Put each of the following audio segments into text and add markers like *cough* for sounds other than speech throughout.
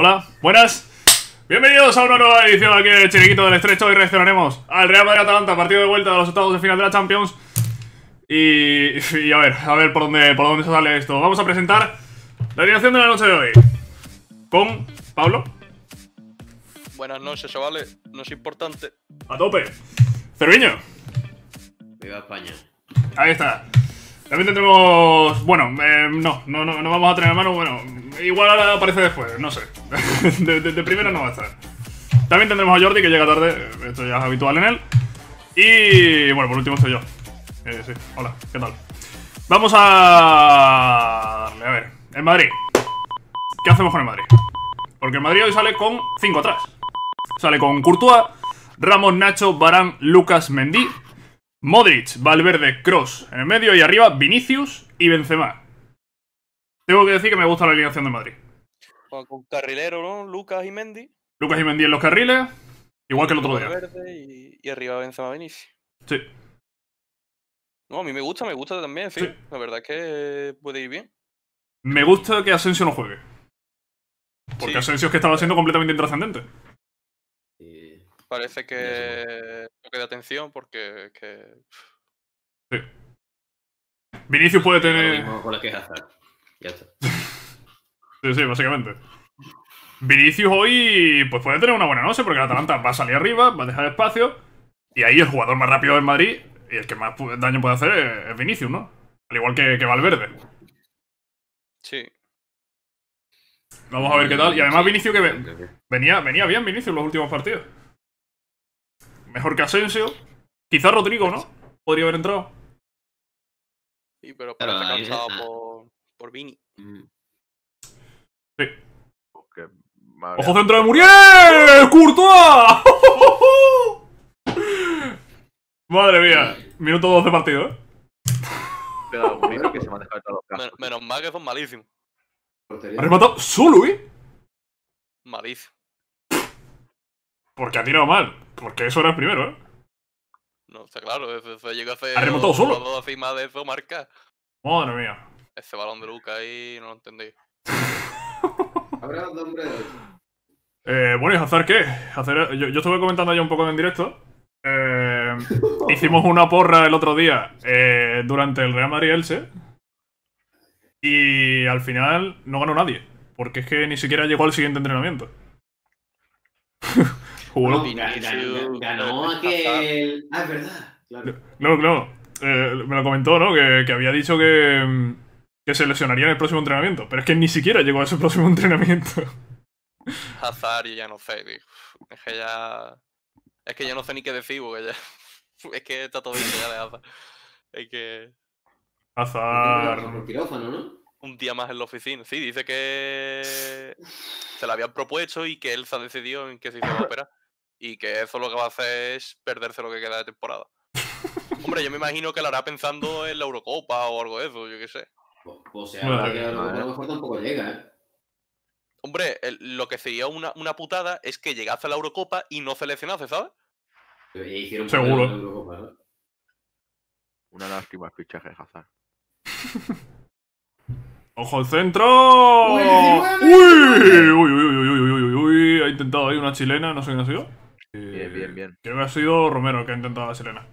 Hola, buenas. Bienvenidos a una nueva edición aquí de Chiriquito del Estrecho. y reaccionaremos al Real Madrid-Atalanta, partido de vuelta de los octavos de final de la Champions. Y, a ver, a ver por dónde, por dónde sale esto. Vamos a presentar la alineación de la noche de hoy. Con Pablo. Buenas noches, chavales. No es importante. A tope. Cerviño. Viva España. Ahí está. También tendremos... Bueno, eh, no, no, vamos a tener mano, bueno, igual ahora aparece después, no sé. *laughs* de, primera no va a estar. También tendremos a Jordi, que llega tarde, esto ya es habitual en él. Y bueno, por último soy yo. Eh, sí, hola, ¿qué tal? Vamos a... Darle, a ver, en Madrid. ¿Qué hacemos con el Madrid? Porque el Madrid hoy sale con 5 atrás. Sale con Courtois, Ramos, Nacho, Barán, Lucas, Mendy, Modric, Valverde, Cross. En el medio y arriba, Vinicius y Benzema. Tengo que decir que me gusta la alineación de Madrid. Con carrilero, ¿no? Lucas y Mendy. Lucas y Mendy en los carriles. Igual que el otro día. Valverde y, arriba Benzema Vinicius. Sí. No, a mí me gusta, me gusta también, sí. La verdad es que puede ir bien. Me gusta que Asensio no juegue. Porque Asensio es que estaba siendo completamente intrascendente. Eh, Parece que no queda atención porque. Sí. Vinicius puede tener. *laughs* sí, sí, básicamente. Vinicius hoy pues puede tener una buena noche porque el Atalanta va a salir arriba, va a dejar espacio. Y ahí el jugador más rápido del Madrid y el que más daño puede hacer es Vinicius, ¿no? Al igual que, que Valverde. Sí. Vamos a ver qué tal. Y además Vinicius que venía, venía bien Vinicius los últimos partidos mejor que Asensio. Quizá Rodrigo, ¿no? Podría haber entrado. Sí, pero para claro, está cansado por, por Vini. Mm. Sí. Pues ¡Ojo centro de Muriel! ¡Courtois! Madre mía, minuto 12 partido, ¿eh? Menos mal que son malísimos. Ha rematado solo, ¿eh? Malísimo. Porque ha tirado mal. Porque eso era el primero, ¿eh? No, está claro. Eso, llega a hacer. Ha remontado solo. encima de eso, marca. Madre mía. Ese balón de Luca ahí no lo entendí. Habrá dos hombres? bueno, ¿y Hazard qué? yo, yo, estuve comentando ya un poco en directo. Eh, *laughs* hicimos una porra el otro día eh, durante el Real Madrid-Elche. Y al final no ganó nadie. Porque es que ni siquiera llegó al siguiente entrenamiento. *laughs* Jugó. Ganó, ganó aquel. Ah, es verdad. Claro. No, no. Eh, me lo comentó, ¿no? Que, había dicho que, que, se lesionaría en el próximo entrenamiento. Pero es que ni siquiera llegó a ese *laughs* próximo entrenamiento. Hazard y ya no sé, Es que ya. Es que ya no sé ni qué decir, porque ya. *laughs* Es que está todo bien ya de Hazard. Es que. Hazard un día más en la oficina. Sí, dice que se la habían propuesto y que él se ha decidido en qué se hizo la *laughs* Y que eso lo que va a hacer es perderse lo que queda de temporada. Hombre, yo me imagino que la hará pensando en la Eurocopa o algo de eso, yo qué sé. O, sea, a lo mejor tampoco llega, ¿eh? Hombre, lo que sería una, una, putada es que llegase a la Eurocopa y no seleccionase, ¿sabes? Seguro. Una lástima el fichaje Hazard. *laughs* ¡Ojo al centro! ¡Uy! ¡Uy, uy, uy, uy, Ha intentado ahí una chilena, no sé quién ha sido. Bien, bien, eh, bien. Creo que ha sido Romero que ha intentado la chilena.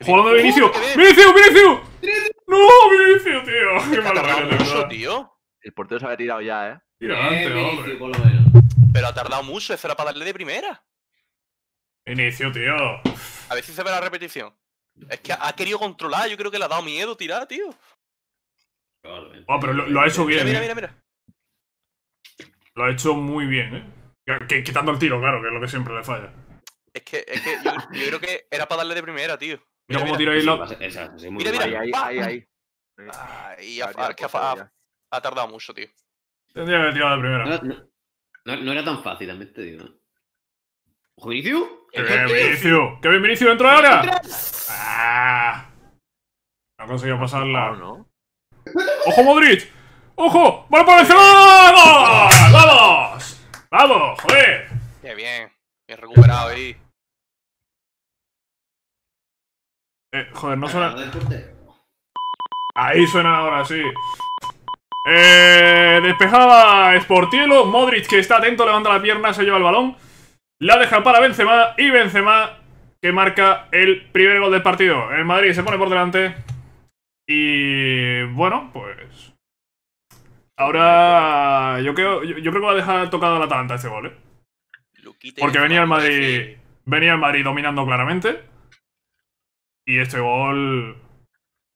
¡Jugando de Vinicio! ¡Vinicio, Vinicio! ¡No, Vinicio, tío! ¡Qué malo mucho, tío! El portero se había tirado ya, ¿eh? Tira eh, hombre. Pero ha tardado mucho, eso era para darle de primera. Inicio, tío. A ver si se ve la repetición. Es que ha querido controlar, yo creo que le ha dado miedo tirar, tío. Oh, pero lo, ha hecho bien. Mira, ¿eh? mira, mira, Lo ha hecho muy bien, ¿eh? Quitando el tiro, claro, que es lo que siempre le falla. Es que, es que yo, creo que era para darle de primera, tío. Mira, cómo tira ahí mira, mira, ahí, ahí, ahí. ha, que ha, tardado mucho, tío. Tendría que haber tirado de primera. No, era tan fácil, también te digo. ¡Ojo, ¡Qué bien, Vinicius! ¡Qué bien, Vinicius! ¡Dentro de ahora! ¡Ah! No ha conseguido pasarla. ¿no? ¡Ojo, Modric! ¡Ojo! ¡Vale para ¡Vamos! ¡Vamos! ¡Vamos, joder! Qué bien. Bien recuperado ahí. Eh, joder, no ah, suena... Ahí suena ahora, sí. Eh, despejaba Sportielo. Modric, que está atento, levanta la pierna, se lleva el balón. La deja para Benzema y Benzema que marca el primer gol del partido. El Madrid se pone por delante. Y bueno, pues. Ahora. Yo creo, yo, creo que va a dejar tocado la Atalanta ese gol, ¿eh? Porque venía el Madrid. Venía el Madrid dominando claramente. Y este gol.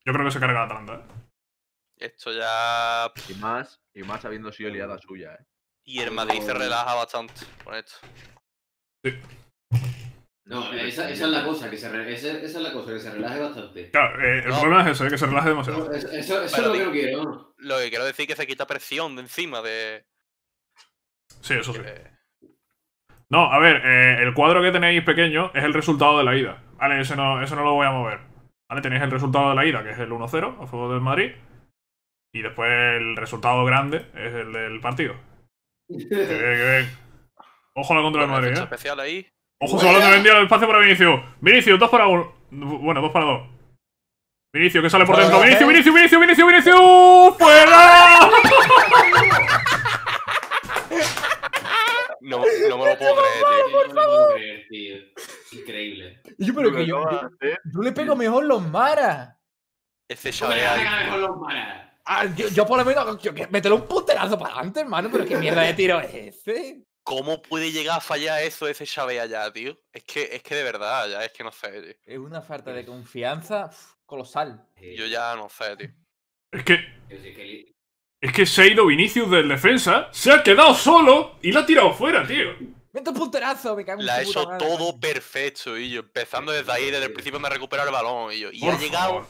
Yo creo que se carga la Atalanta, ¿eh? Esto ya. Y más, y más habiendo sido liada suya, ¿eh? Y el Madrid se relaja bastante con esto. Sí. No, esa, es la cosa, que se esa, la cosa, relaje bastante. Claro, eh, el problema es eso, que se relaje demasiado. eso, eso es lo que no quiero. Lo que quiero decir es que se quita presión de encima de. Sí, eso sí. No, a ver, eh, el cuadro que tenéis pequeño es el resultado de la ida. Vale, no, eso no lo voy a mover. Vale, tenéis el resultado de la ida, que es el 1-0 a favor del Madrid. Y después el resultado grande es el del partido. *laughs* que, que, ojo a la contra del Madrid, ¿eh? especial ahí. Ojo, solo te vendió el espacio para Vinicio. Vinicio, dos para uno. Bueno, dos para dos. Vinicio, que sale por dentro. Vinicio, Vinicio, Vinicio, Vinicio, Vinicio. ¡Fuera! No, no me lo puedo creer, Increíble. Yo, pero que yo, yo, le pego mejor los maras. Ese yo le mejor los maras. Ah, yo, por lo menos, yo, un punterazo para adelante, hermano, pero qué mierda de tiro es ese. ¿Cómo puede llegar a fallar eso ese Xavi allá, tío? Es que, es que de verdad, ya es que no sé, tío. Es una falta de confianza colosal. Yo ya no sé, tío. Es que. Es que ido Vinicius del defensa se ha quedado solo y la ha tirado fuera, tío. Mete un punterazo, me cago en La ha hecho todo perfecto, y yo. Empezando desde ahí, desde el principio me ha recuperado el balón, y Y ha llegado.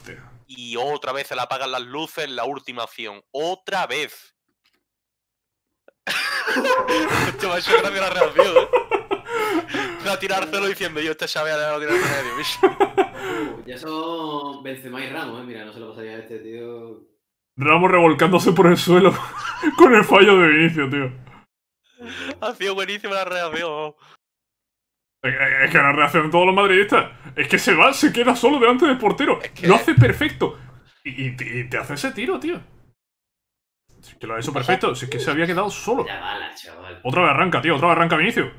y otra vez se le apagan las luces en la última acción. Otra vez. *laughs* Esto me ha hecho gracia la reacción, Va a tirárselo diciendo, yo te sabe a tirar medio, bicho. *laughs* Ya son Benzema y Ramos, ¿eh? Mira, no se lo pasaría a este tío. Ramos revolcándose por el suelo *laughs* con el fallo de inicio, tío. Ha sido buenísima la reacción. Es que la reacción de todos los madridistas es que se va, se queda solo delante del portero. Lo hace perfecto. y te hace ese tiro, tío que lo ha hecho perfecto. Es que se había quedado solo. Ya chaval. Otra vez arranca, tío. Otra vez arranca Vinicio.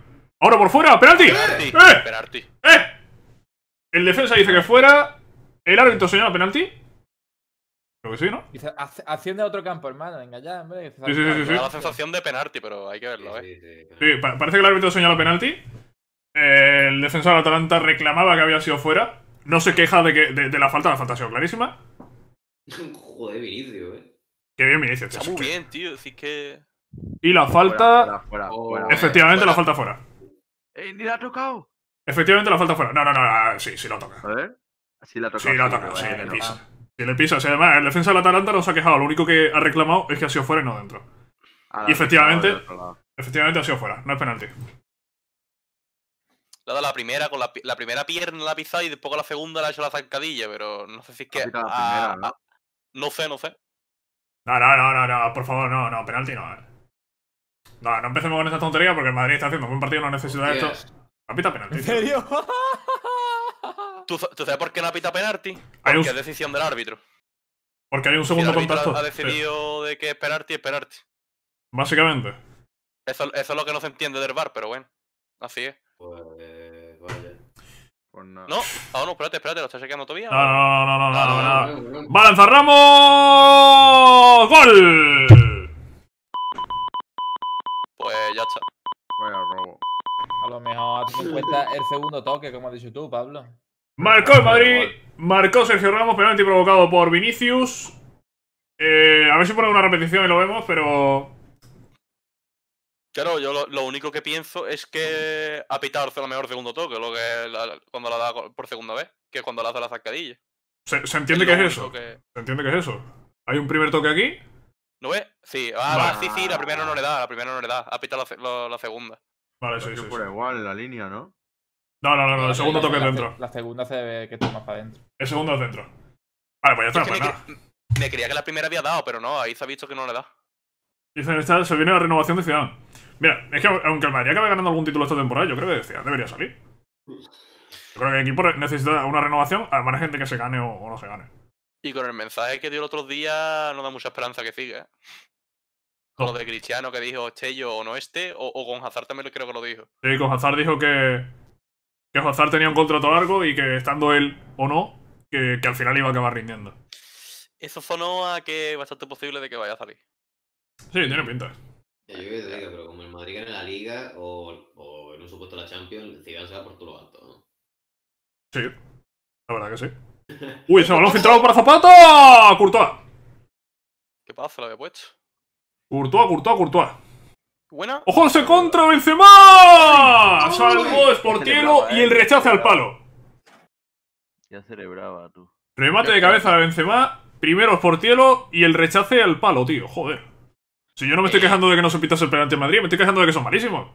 ¡Ahora por fuera! ¡Penalti! ¡Eh! ¡Eh! ¡Penalti! ¡Eh! El defensa dice que fuera. El árbitro señala penalti. Creo que sí, ¿no? Dice, a otro campo, hermano. Venga, ya, hombre. Sí, sí, sí, Da la sensación de penalti, pero hay que verlo, ¿eh? Sí, sí, sí. parece que el árbitro señala penalti. El defensor de Atalanta reclamaba que había sido fuera. No se queja de, que, de, la falta, la falta ha sido clarísima. *laughs* Joder, Vinicio, eh que bien me dice, Está muy bien, tío. Así que. Y la falta. Oh, efectivamente, la falta fuera. Eh, ni la ha tocado. Efectivamente, la falta fuera. No, no, no, ah, sí, sí la toca. A ver. Sí la toca. Sí la toca, sí, le pisa. Sí le pisa. además, el defensa del Atalanta no se ha quejado. Lo único que ha reclamado es que ha sido fuera y no dentro. Ah, y efectivamente, efectivamente ha sido fuera. No es penalti. La la primera, con la, primera pierna la ha pisado y después la segunda la ha hecho la zancadilla, pero no sé si es que. no sé, no sé. No, no, no, no, no, por favor, no, no, penalti no. Eh. No, no empecemos con esta tontería porque el Madrid está haciendo un buen partido, no necesita esto. No pita penalti. ¿En serio? ¿Tú, sabes por qué no pita penalti? Porque es decisión del árbitro. Porque hay un segundo contacto. el árbitro Ha, decidido de qué esperarte y esperarte. Básicamente. Eso, eso es lo que no se entiende del bar, pero bueno, así es. Pues no, oh, no, espérate, espérate, lo está chequeando todavía. No, no, no, no, no, no, Ramos! ¡Gol! Pues ya está. Voy robo. A lo mejor a en cuenta el segundo toque, como has dicho tú, Pablo. Marcó el Madrid, marcó Sergio Ramos, Penalmente provocado por Vinicius. Eh, a ver si pone una repetición y lo vemos, pero Claro, yo lo, único que pienso es que ha pitado el mejor segundo toque, lo que cuando la da por segunda vez, que cuando la hace la zancadilla. Se, entiende que es eso. Se entiende que es eso. Hay un primer toque aquí. ¿No ve. Sí. Ah, sí, sí, la primera no le da, la primera no le da. Ha pitado la, la, segunda. Vale, sí, sí, por igual la línea, ¿no? No, no, no, no el segundo toque es dentro. La segunda se ve que toma para adentro. El segundo es dentro. Vale, pues ya está, pues nada. me creía que la primera había dado, pero no, ahí se ha visto que no le da. Dicen, se viene la renovación de Ciudad. Mira, es que aunque el Madrid acabe ganando algún título esta temporada, yo creo que Ciudad debería salir. Yo creo que el equipo necesita una renovación, al hay gente que se gane o, no se gane. Y con el mensaje que dio el otro día, no da mucha esperanza que siga. ¿eh? Con lo oh. de Cristiano que dijo Chello o no este, o, con Hazard también creo que lo dijo. Sí, con Hazard dijo que, que Hazard tenía un contrato largo y que estando él o no, que, que al final iba a acabar rindiendo. Eso sonó a que bastante posible de que vaya a salir. Sí, tiene pinta. Yo creo que pero como el Madrid en la Liga o, en un supuesto la Champions, Zidane se va por todo lo alto, ¿no? Sí, la verdad que sí. *laughs* ¡Uy, se balón filtrado para Zapata! ¡Courtois! ¿Qué pasa? la había puesto? Courtois, Courtois, Courtois. Buena. ¡Ojo se contra Benzema! Salvo Sportielo y el eh. rechace al palo. Ya celebraba tú. Remate de cabeza de Benzema, primero Sportielo y el rechace al palo, tío. Joder. Si yo no me estoy eh. quejando de que no se pita el penalti en Madrid, me estoy quejando de que son malísimos.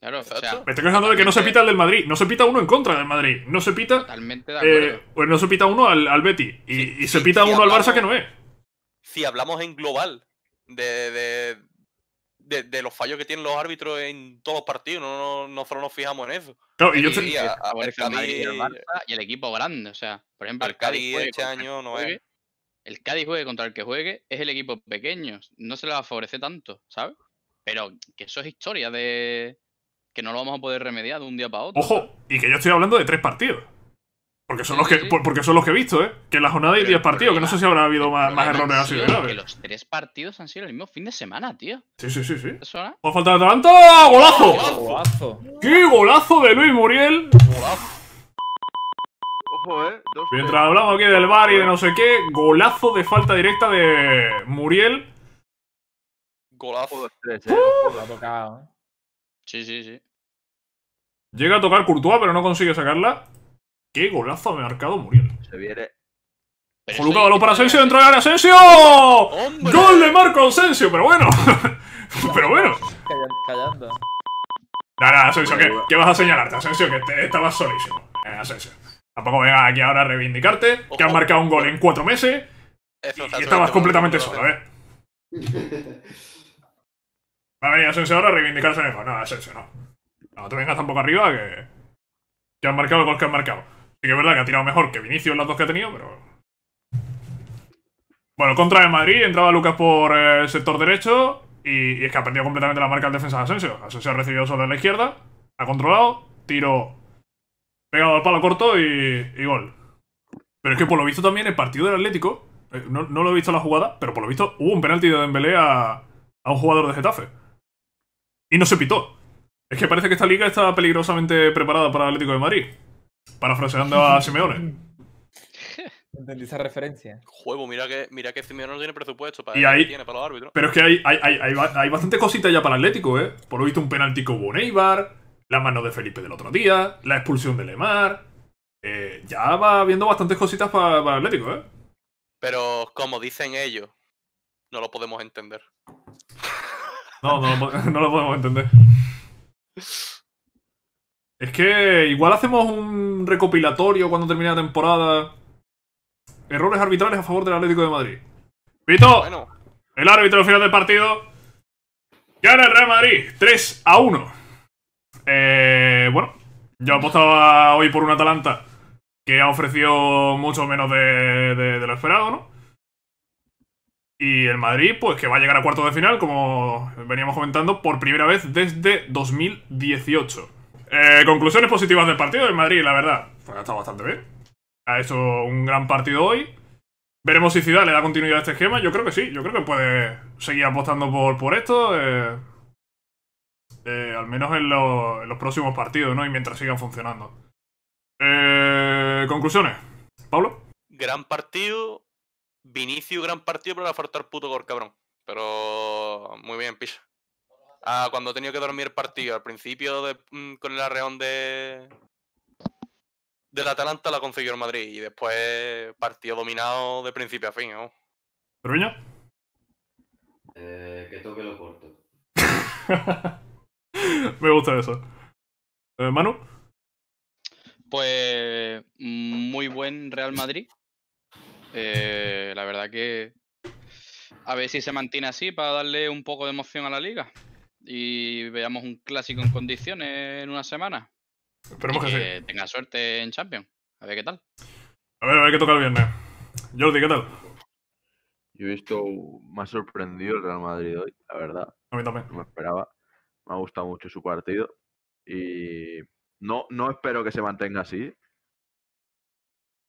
Claro, o me estoy quejando de que no se pita el del Madrid, no se pita uno en contra del Madrid, no se pita. Totalmente de eh, pues no se pita uno al, al Betty y, se pita uno al Barça que no es. Si hablamos en global de, los fallos que tienen los árbitros en todos los partidos, no, no nos fijamos en eso. Claro, y, a, el y el Barça y el equipo grande, o sea, por ejemplo, el este año no es. El Cádiz juegue contra el que juegue, es el equipo pequeño. No se le favorece tanto, ¿sabes? Pero que eso es historia de. que no lo vamos a poder remediar de un día para otro. Ojo, y que yo estoy hablando de tres partidos. Porque son, los que, porque son los que he visto, ¿eh? Que en la jornada hay 10 partidos, que no sé si habrá habido más, errores así de Que los tres partidos han sido el mismo fin de semana, tío. Sí, sí, sí, sí. falta de Atalanta? ¡Golazo! ¡Qué golazo! golazo qué golazo de Luis Muriel! ¡Golazo! Eh, Mientras hablamos aquí del bar y de no sé qué, golazo de falta directa de Muriel. Golazo de tres, eh. Uh. ha tocado, ¿eh? Sí, sí, sí. Llega a tocar Courtois, pero no consigue sacarla. ¡Qué golazo ha marcado Muriel! Se viene. Joluca balón para Asensio, dentro de área Asensio. ¡Gol de Marco Asensio! Pero bueno. *laughs* pero bueno. Callando. Nada, Asensio, ¿qué, vas a señalarte, Asensio? Que estabas solísimo. Eh, Asensio. Tampoco venga aquí ahora a reivindicarte, que has marcado un gol en cuatro meses y, estabas completamente solo, ¿eh? Va a venir Asensio ahora a reivindicarse mejor No, Asensio no. No te vengas tampoco arriba que. Que has marcado el gol que has marcado. Sí que es verdad que ha tirado mejor que Vinicius las dos que ha tenido, pero. Bueno, contra el Madrid, entraba Lucas por el sector derecho y, es que ha perdido completamente la marca al defensa de Asensio. Asensio ha recibido solo en la izquierda, ha controlado, tiro pegado al palo corto y, gol. Pero es que por lo visto también el partido del Atlético, eh, no, lo he visto la jugada, pero por lo visto hubo un penalti de Dembélé a, a un jugador de Getafe. Y no se pitó. Es que parece que esta liga está peligrosamente preparada para el Atlético de Madrid. Parafraseando a *laughs* Simeone. Entendí esa referencia. Juego, mira que, mira que Simeone no tiene presupuesto para, y ahí tiene para los árbitros. Pero es que hay, hay, hay, bastante cosita ya para el Atlético, ¿eh? Por lo visto un penalti con Eibar la mano de Felipe del otro día, la expulsión de Lemar. Eh, ya va habiendo bastantes cositas para Atlético, ¿eh? Pero como dicen ellos, no lo podemos entender. No, *laughs* no lo, podemos entender. Es que igual hacemos un recopilatorio cuando termine la temporada. Errores arbitrales a favor del Atlético de Madrid. Vito, el árbitro final del partido. Gana el Real Madrid 3 a 1. Eh, bueno, yo apostaba hoy por un Atalanta que ha ofrecido mucho menos de, lo esperado, ¿no? Y el Madrid, pues que va a llegar a cuartos de final, como veníamos comentando, por primera vez desde 2018. Eh, conclusiones positivas del partido del Madrid, la verdad. Pues ha estado bastante bien. Ha hecho un gran partido hoy. Veremos si Ciudad le da continuidad a este esquema. Yo creo que sí. Yo creo que puede seguir apostando por, por esto. Eh, al menos en, los próximos partidos, ¿no? Y mientras sigan funcionando. Eh, conclusiones. Pablo. Gran partido. Vinicius, gran partido, pero le faltar puto gol, cabrón. Pero muy bien, piso Ah, cuando he tenido que dormir el partido, al principio mm, con el arreón de, del Atalanta la consiguió el Madrid y después partido dominado de principio a fin. ¿no? ¿Ruño? Eh, que toque lo corto. *laughs* *laughs* Me gusta eso. Eh, Manu. Pues muy buen Real Madrid. Eh, la verdad que a ver si se mantiene así para darle un poco de emoción a la liga y veamos un clásico en condiciones en una semana. Esperemos que, que tenga suerte en Champions. A ver qué tal. A ver, a ver qué toca el viernes. Jordi, ¿qué tal? Yo he visto más sorprendido el Real Madrid hoy, la verdad. A mí también. No me esperaba. Me ha gustado mucho su partido. Y no, no espero que se mantenga así.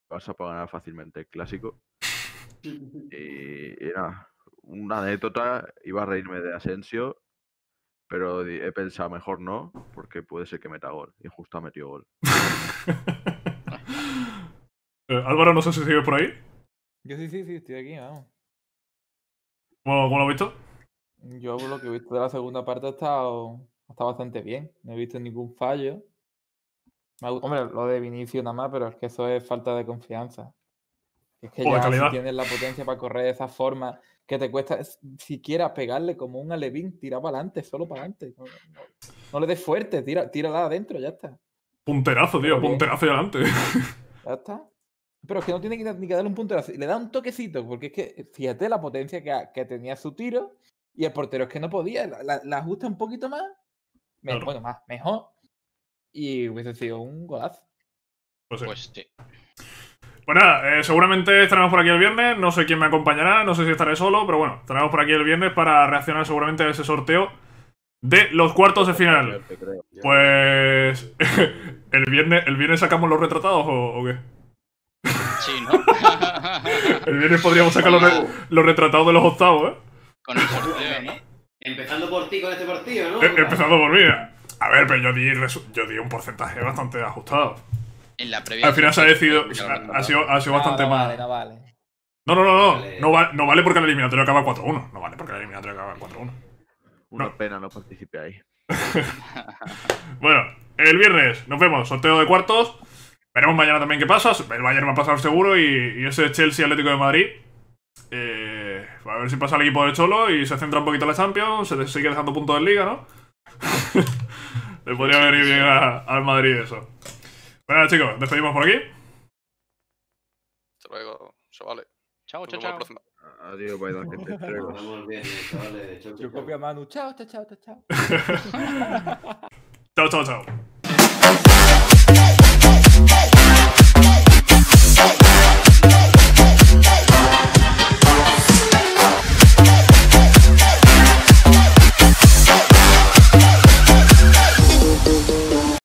vas a ganar fácilmente el clásico. *laughs* Y, era una anécdota. Iba a reírme de Asensio, pero he pensado mejor no, porque puede ser que meta gol. Y justo ha metido gol. *laughs* Eh, Álvaro, no sé si sigue por ahí. Yo sí, sí, sí, estoy aquí, vamos. ¿Cómo, cómo lo has visto? Yo lo que he visto de la segunda parte ha estado, bastante bien. No he visto ningún fallo. Hombre, lo de Vinicius nada más, pero es que eso es falta de confianza. Es que ya tienes la potencia para correr de esa forma que te cuesta siquiera pegarle como un alevín, tira para adelante, solo para adelante. No, le des fuerte, tira, tírala adentro, ya está. Punterazo, tío, punterazo adelante. *laughs* Ya está. Pero es que no tiene ni que darle un punterazo. Le da un toquecito, porque es que fíjate la potencia que, que tenía su tiro y el portero es que no podía, la, ajusta un poquito más, me, bueno, más, mejor, y hubiese sido un golazo. Pues sí. Pues, pues eh, seguramente estaremos por aquí el viernes, no sé quién me acompañará, no sé si estaré solo, pero bueno, estaremos por aquí el viernes para reaccionar seguramente a ese sorteo de los cuartos de final. Pues... *laughs* ¿el, viernes, ¿El viernes sacamos los retratados o, qué? Sí, ¿no? *laughs* el viernes podríamos sacar los retratados de los octavos, ¿eh? con el sorteo. ¿Eh? Empezando por ti con este partido, ¿no? Eh, empezando por mí. A ver, pero yo di, yo di un porcentaje bastante ajustado. En la previa. Al final se ha decidido. Ha, sido, ha sido bastante mal. Ah, no No, no, no, no. Vale. No, vale porque el eliminatorio acaba 4-1. No vale porque el eliminatorio acaba 4-1. Una pena no participé ahí. *laughs* bueno, el viernes nos vemos. Sorteo de cuartos. Veremos mañana también qué pasa. El Bayern me ha pasado seguro y, y ese Chelsea Atlético de Madrid eh, a ver si pasa el equipo de Cholo y se centra un poquito en la Champions, se sigue dejando puntos en Liga, ¿no? *laughs* le podría venir bien al Madrid eso. Bueno, chicos, despedimos por aquí. Hasta luego, chavales. Chao, chao, chao. Adiós, Baidan, que te entrego. Yo copio Manu. Chao, chao, chao, chao. *laughs* *laughs* chao, chao, chao.